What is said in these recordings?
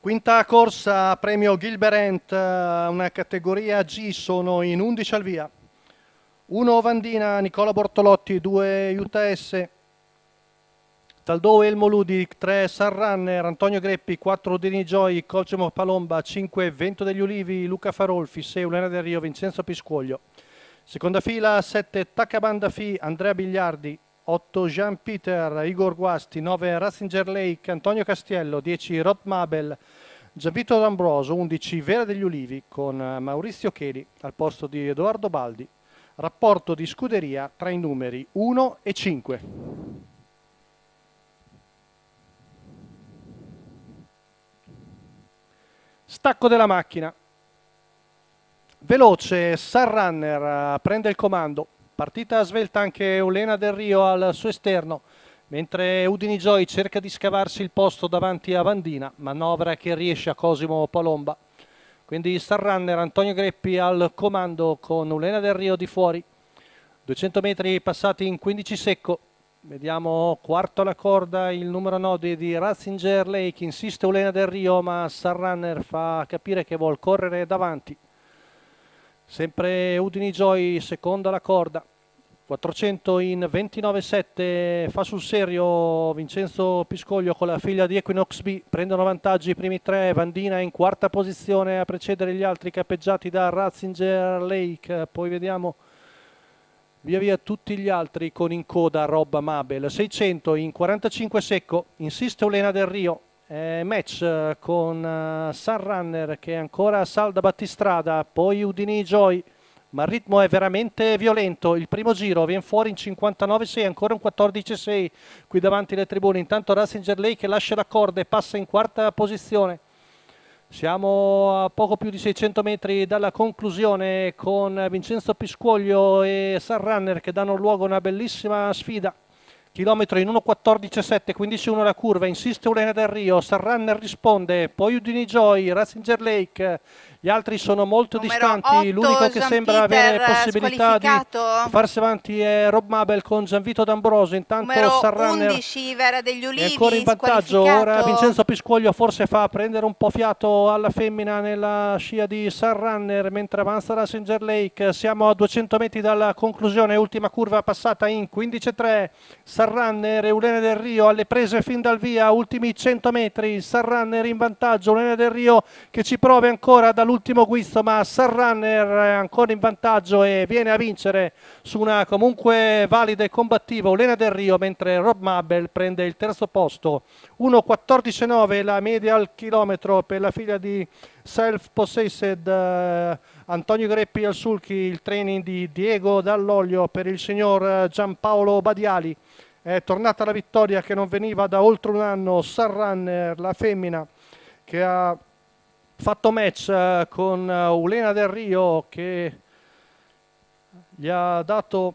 Quinta corsa, premio Gilberent, eh, una categoria G, sono in 11 al via. 1 Vandina, Nicola Bortolotti, 2 UTS, Taldò Elmo Ludi, 3 Sarranner, Antonio Greppi, 4 Dini Gioi, Colcemo Palomba, 5 Vento degli Ulivi, Luca Farolfi, 6 Ulena del Rio, Vincenzo Piscuoglio. Seconda fila, 7 Taccabanda Fi, Andrea Bigliardi, 8 Jean Peter, Igor Guasti, 9 Ratzinger Lake, Antonio Castiello, 10 Rod Mabel, Gianvito D'Ambroso, 11 Vera degli Ulivi con eh, Maurizio Cheli al posto di Edoardo Baldi. Rapporto di scuderia tra i numeri 1 e 5. Stacco della macchina. Veloce, Sarrunner eh, prende il comando. Partita svelta anche Elena Del Rio al suo esterno, mentre Udini Joy cerca di scavarsi il posto davanti a Vandina, manovra che riesce a Cosimo Palomba. Quindi star runner Antonio Greppi al comando con Ulena Del Rio di fuori. 200 metri passati in 15 secco. Vediamo quarto alla corda il numero 9 di Ratzinger Lake, insiste Ulena Del Rio ma runner fa capire che vuol correre davanti. Sempre Udini Joy, seconda la corda. 400 in 29.7 fa sul serio Vincenzo Piscoglio con la figlia di Equinox B, prendono vantaggi i primi tre, Vandina in quarta posizione a precedere gli altri cappeggiati da Ratzinger Lake, poi vediamo via via tutti gli altri con in coda Rob Mabel, 600 in 45 secco, insiste Olena del Rio, eh, match eh, con uh, Sunrunner che è ancora salda battistrada, poi Udini Joy, ma il ritmo è veramente violento. Il primo giro viene fuori in 59-6, ancora un 14-6 qui davanti alle tribune. Intanto Rassinger Lei che lascia la corda e passa in quarta posizione. Siamo a poco più di 600 metri dalla conclusione con Vincenzo Piscuoglio e Sunrunner che danno luogo a una bellissima sfida. Chilometro in 1.14.7, 15.1 la curva, insiste Ulena del Rio, Sarranner risponde, poi Udini Joy, Ratzinger Lake, gli altri sono molto Numero distanti, l'unico che sembra avere possibilità di farsi avanti è Rob Mabel con Gianvito D'Ambroso, intanto Numero Sarranner 11, Vera degli Ulivi, è ancora in vantaggio, ora Vincenzo Piscuoglio forse fa prendere un po' fiato alla femmina nella scia di Sarranner mentre avanza Ratzinger Lake, siamo a 200 metri dalla conclusione, ultima curva passata in 15.3, Sarranner e Ulena del Rio alle prese fin dal via, ultimi 100 metri, Sarranner in vantaggio, Ulena del Rio che ci prova ancora dall'ultimo guisto ma Sarranner ancora in vantaggio e viene a vincere su una comunque valida e combattiva Ulena del Rio, mentre Rob Mabel prende il terzo posto. 1.14.9 la media al chilometro per la figlia di self-possessed uh, Antonio Greppi al Sulchi, il training di Diego Dall'Olio per il signor eh, Giampaolo Badiali. È tornata la vittoria che non veniva da oltre un anno, Sarrunner, la femmina, che ha fatto match eh, con Ulena Del Rio che gli ha dato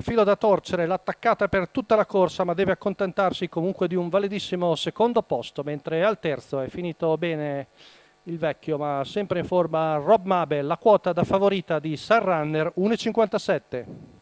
filo da torcere, l'ha attaccata per tutta la corsa ma deve accontentarsi comunque di un validissimo secondo posto mentre al terzo è finito bene il vecchio, ma sempre in forma Rob Mabel, la quota da favorita di Sunrunner 1,57.